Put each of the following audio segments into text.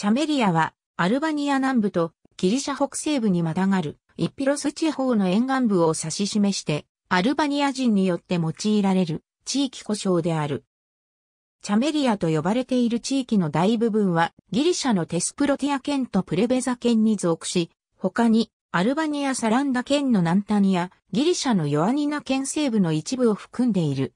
チャメリアは、アルバニア南部とギリシャ北西部にまたがる、イピロス地方の沿岸部を指し示して、アルバニア人によって用いられる地域故障である。チャメリアと呼ばれている地域の大部分はギリシャのテスプロティア県とプレベザ県に属し、他にアルバニアサランダ県の南端やギリシャのヨアニナ県西部の一部を含んでいる。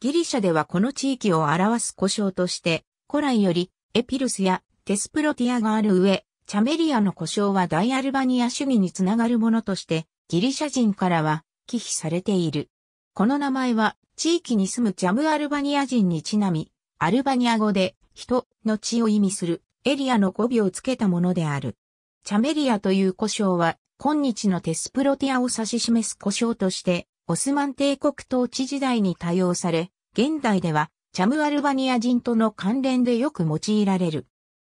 ギリシャではこの地域を表す故障として、古来よりエピルスやテスプロティアがある上、チャメリアの故障は大アルバニア主義につながるものとして、ギリシャ人からは忌避されている。この名前は、地域に住むジャムアルバニア人にちなみ、アルバニア語で、人の地を意味するエリアの語尾をつけたものである。チャメリアという故障は、今日のテスプロティアを指し示す故障として、オスマン帝国統治時代に多用され、現代ではチャムアルバニア人との関連でよく用いられる。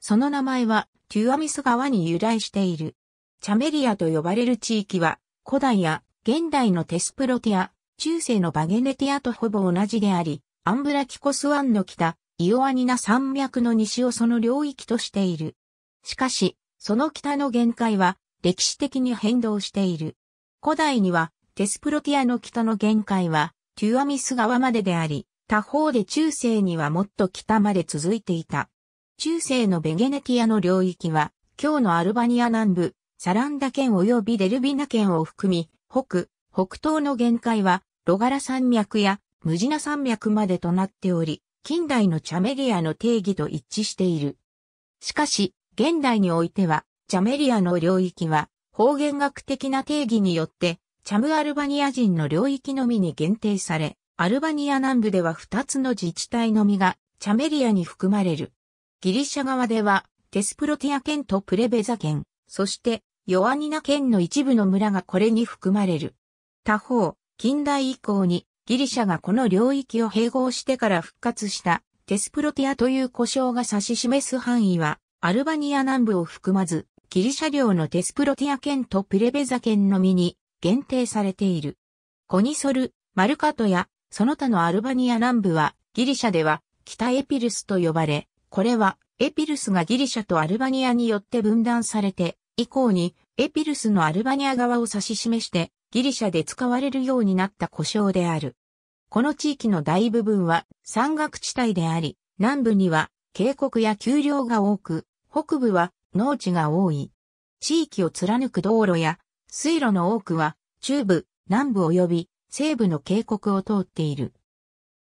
その名前は、テュアミス川に由来している。チャメリアと呼ばれる地域は、古代や現代のテスプロティア、中世のバゲネティアとほぼ同じであり、アンブラキコス湾の北、イオアニナ山脈の西をその領域としている。しかし、その北の限界は、歴史的に変動している。古代には、テスプロティアの北の限界は、テュアミス川までであり、他方で中世にはもっと北まで続いていた。中世のベゲネティアの領域は、今日のアルバニア南部、サランダ県及びデルビナ県を含み、北、北東の限界は、ロガラ山脈やムジナ山脈までとなっており、近代のチャメリアの定義と一致している。しかし、現代においては、チャメリアの領域は、方言学的な定義によって、チャムアルバニア人の領域のみに限定され、アルバニア南部では2つの自治体のみがチャメリアに含まれる。ギリシャ側ではテスプロティア県とプレベザ県、そしてヨアニナ県の一部の村がこれに含まれる。他方、近代以降にギリシャがこの領域を併合してから復活したテスプロティアという呼称が指し示す範囲はアルバニア南部を含まず、ギリシャ領のテスプロティア県とプレベザ県のみに限定されている。コニソル、マルカトやその他のアルバニア南部は、ギリシャでは、北エピルスと呼ばれ、これは、エピルスがギリシャとアルバニアによって分断されて、以降に、エピルスのアルバニア側を指し示して、ギリシャで使われるようになった故障である。この地域の大部分は山岳地帯であり、南部には渓谷や丘陵が多く、北部は農地が多い。地域を貫く道路や水路の多くは中部、南部及び西部の渓谷を通っている。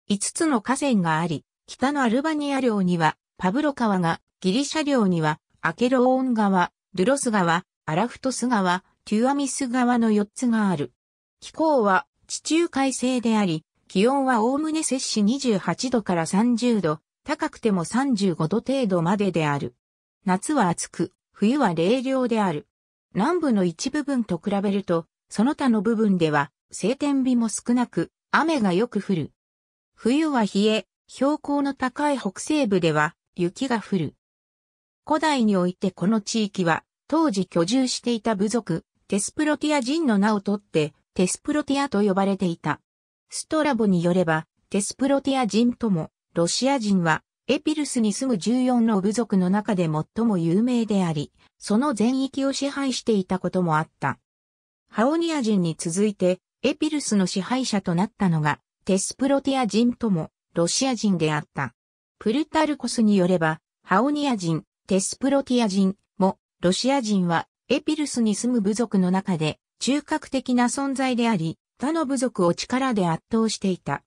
5つの河川があり、北のアルバニア領にはパブロ川が、ギリシャ領にはアケローン川、ドゥロス川、アラフトス川、テュアミス川の4つがある。気候は地中海性であり、気温はおおむね摂氏28度から30度、高くても35度程度までである。夏は暑く、冬は冷涼である。南部の一部分と比べると、その他の部分では晴天日も少なく、雨がよく降る。冬は冷え、標高の高い北西部では雪が降る。古代においてこの地域は、当時居住していた部族、テスプロティア人の名をとって、テスプロティアと呼ばれていた。ストラボによれば、テスプロティア人とも、ロシア人は、エピルスに住む14の部族の中で最も有名であり、その全域を支配していたこともあった。ハオニア人に続いて、エピルスの支配者となったのが、テスプロティア人とも、ロシア人であった。プルタルコスによれば、ハオニア人、テスプロティア人も、ロシア人は、エピルスに住む部族の中で、中核的な存在であり、他の部族を力で圧倒していた。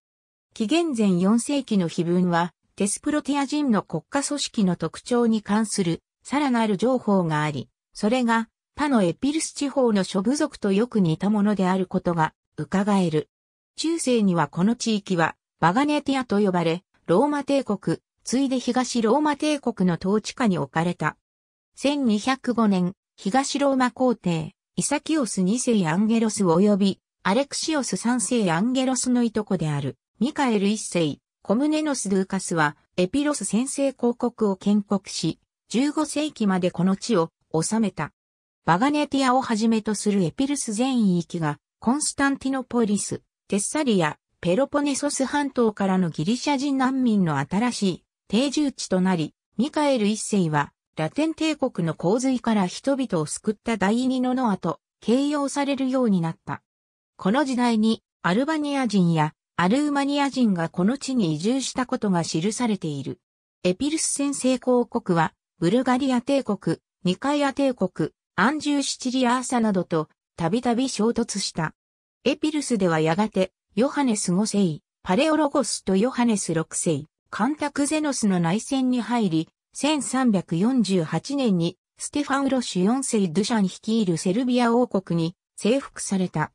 紀元前4世紀の碑文は、テスプロティア人の国家組織の特徴に関する、さらなる情報があり、それが、他のエピルス地方の諸部族とよく似たものであることが伺える。中世にはこの地域はバガネティアと呼ばれ、ローマ帝国、ついで東ローマ帝国の統治下に置かれた。1205年、東ローマ皇帝、イサキオス2世アンゲロス及び、アレクシオス3世アンゲロスのいとこである、ミカエル1世、コムネノス・ドゥーカスは、エピロス先制公国を建国し、15世紀までこの地を治めた。バガネティアをはじめとするエピルス全域がコンスタンティノポリス、テッサリア、ペロポネソス半島からのギリシャ人難民の新しい定住地となり、ミカエル一世は、ラテン帝国の洪水から人々を救った第二のノアと形容されるようになった。この時代にアルバニア人やアルーマニア人がこの地に移住したことが記されている。エピルス先制公国は、ブルガリア帝国、ニカイア帝国、アンジューシチリアーサなどとたびたび衝突した。エピルスではやがて、ヨハネス5世、パレオロゴスとヨハネス6世、カンタクゼノスの内戦に入り、1348年にステファン・ロシュ4世ドゥシャン率いるセルビア王国に征服された。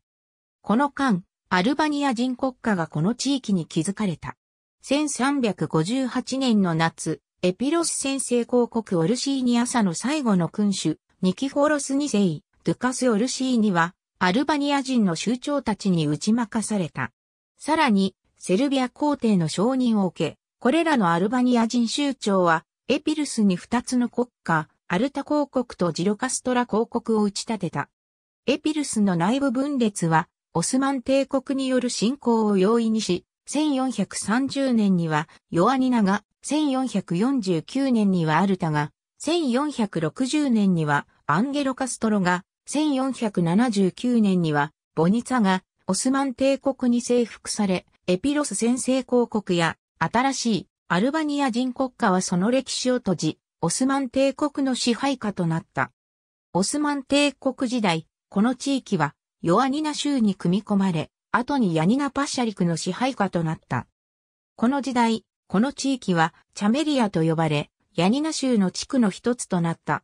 この間、アルバニア人国家がこの地域に築かれた。1358年の夏、エピロス先制公国オルシーニアサの最後の君主、ニキフォロス2世、ドゥカス・オルシーニは、アルバニア人の州長たちに打ち負かされた。さらに、セルビア皇帝の承認を受け、これらのアルバニア人州長は、エピルスに2つの国家、アルタ公国とジロカストラ公国を打ち立てた。エピルスの内部分裂は、オスマン帝国による侵攻を容易にし、1430年にはヨアニナが、1449年にはアルタが、1460年にはアンゲロカストロが、1479年には、ボニツァがオスマン帝国に征服され、エピロス先制公国や新しいアルバニア人国家はその歴史を閉じ、オスマン帝国の支配下となった。オスマン帝国時代、この地域はヨアニナ州に組み込まれ、後にヤニナパシャリクの支配下となった。この時代、この地域はチャメリアと呼ばれ、ヤニナ州の地区の一つとなった。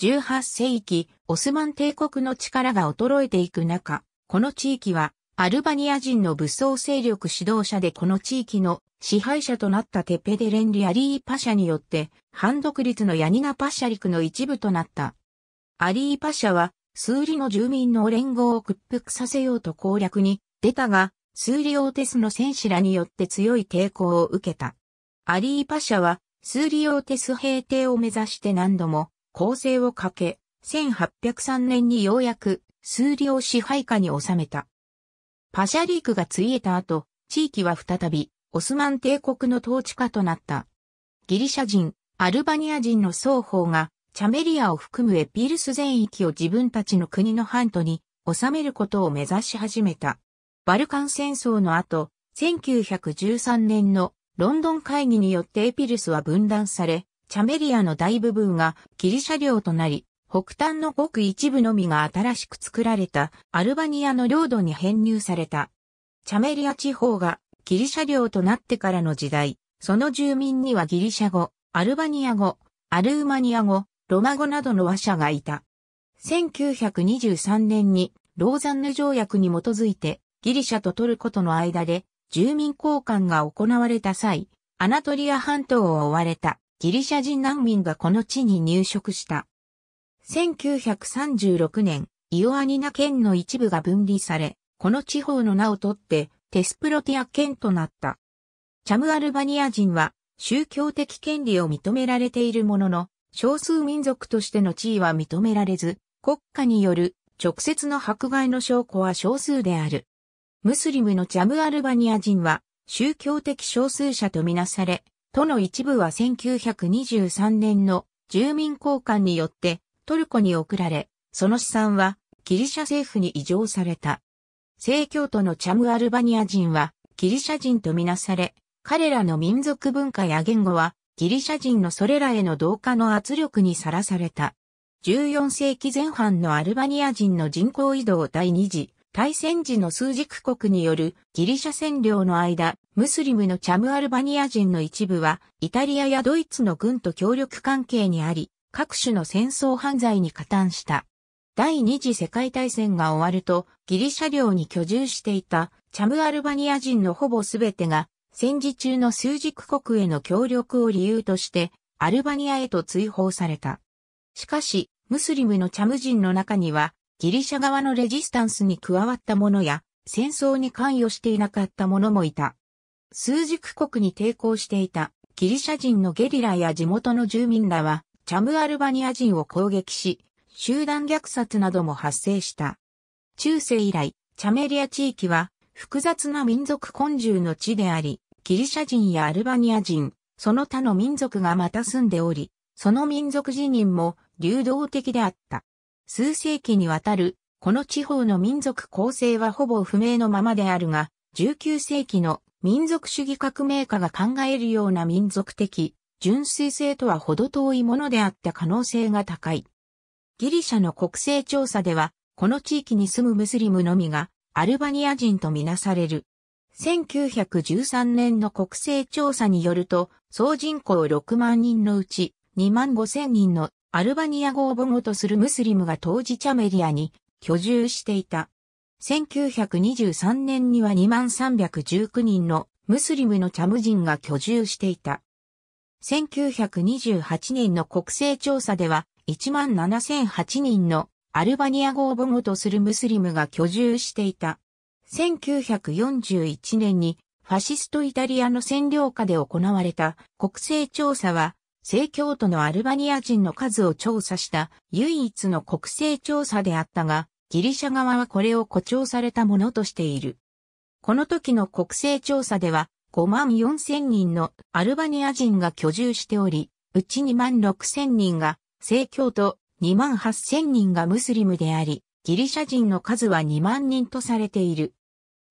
18世紀、オスマン帝国の力が衰えていく中、この地域は、アルバニア人の武装勢力指導者でこの地域の支配者となったテペデレンリ・アリー・パシャによって、反独立のヤニナ・パシャ陸の一部となった。アリー・パシャは、スーリの住民の連合を屈服させようと攻略に出たが、スーリオーテスの戦士らによって強い抵抗を受けた。アリー・パシャは、スーリオーテス平定を目指して何度も攻勢をかけ、1803年にようやく数量支配下に収めた。パシャリークがついえた後、地域は再びオスマン帝国の統治下となった。ギリシャ人、アルバニア人の双方がチャメリアを含むエピルス全域を自分たちの国の半島に収めることを目指し始めた。バルカン戦争の後、1913年のロンドン会議によってエピルスは分断され、チャメリアの大部分がギリシャ領となり、北端のごく一部のみが新しく作られたアルバニアの領土に編入された。チャメリア地方がギリシャ領となってからの時代、その住民にはギリシャ語、アルバニア語、アルーマニア語、ロマ語などの話者がいた。1923年にローザンヌ条約に基づいてギリシャとトルコとの間で住民交換が行われた際、アナトリア半島を追われた。ギリシャ人難民がこの地に入植した。1936年、イオアニナ県の一部が分離され、この地方の名を取って、テスプロティア県となった。チャムアルバニア人は、宗教的権利を認められているものの、少数民族としての地位は認められず、国家による直接の迫害の証拠は少数である。ムスリムのチャムアルバニア人は宗教的少数者とみなされ、都の一部は1923年の住民交換によってトルコに送られ、その資産はギリシャ政府に移譲された。正教徒のチャムアルバニア人はギリシャ人とみなされ、彼らの民族文化や言語はギリシャ人のそれらへの同化の圧力にさらされた。14世紀前半のアルバニア人の人口移動第二次大戦時の枢軸国によるギリシャ占領の間、ムスリムのチャムアルバニア人の一部は、イタリアやドイツの軍と協力関係にあり、各種の戦争犯罪に加担した。第二次世界大戦が終わると、ギリシャ領に居住していたチャムアルバニア人のほぼ全てが、戦時中の枢軸国への協力を理由として、アルバニアへと追放された。しかし、ムスリムのチャム人の中には、ギリシャ側のレジスタンスに加わった者や、戦争に関与していなかった者もいた。数軸国に抵抗していたギリシャ人のゲリラや地元の住民らは、チャムアルバニア人を攻撃し、集団虐殺なども発生した。中世以来、チャメリア地域は複雑な民族根性の地であり、ギリシャ人やアルバニア人、その他の民族がまた住んでおり、その民族自認も流動的であった。数世紀にわたる、この地方の民族構成はほぼ不明のままであるが、19世紀の民族主義革命家が考えるような民族的、純粋性とは程遠いものであった可能性が高い。ギリシャの国勢調査では、この地域に住むムスリムのみが、アルバニア人とみなされる。1913年の国勢調査によると、総人口6万人のうち2万5千人のアルバニア語を母語とするムスリムが当時チャメリアに居住していた。1923年には2319人のムスリムのチャム人が居住していた。1928年の国勢調査では17008人のアルバニア語を母語とするムスリムが居住していた。1941年にファシストイタリアの占領下で行われた国勢調査は正教徒のアルバニア人の数を調査した唯一の国勢調査であったが、ギリシャ側はこれを誇張されたものとしている。この時の国勢調査では、5万4千人のアルバニア人が居住しており、うち2万6千人が正教徒、2万8千人がムスリムであり、ギリシャ人の数は2万人とされている。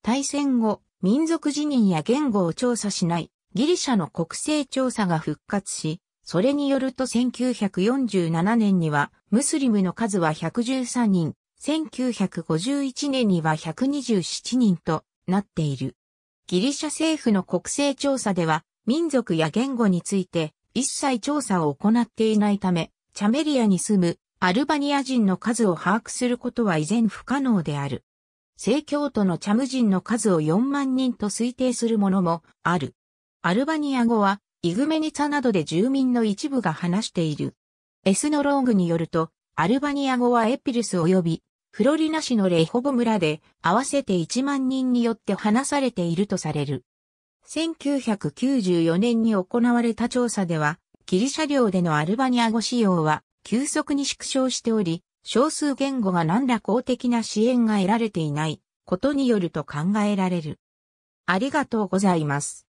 大戦後、民族辞任や言語を調査しないギリシャの国勢調査が復活し、それによると1947年には、ムスリムの数は113人、1951年には127人となっている。ギリシャ政府の国勢調査では、民族や言語について一切調査を行っていないため、チャメリアに住むアルバニア人の数を把握することは依然不可能である。正教徒のチャム人の数を4万人と推定するものもある。アルバニア語はイグメニツァなどで住民の一部が話している。エスノローグによると、アルバニア語はエピルス及び、フロリナ市のレホボ村で合わせて1万人によって話されているとされる。1994年に行われた調査では、ギリシャ領でのアルバニア語使用は急速に縮小しており、少数言語が何ら公的な支援が得られていないことによると考えられる。ありがとうございます。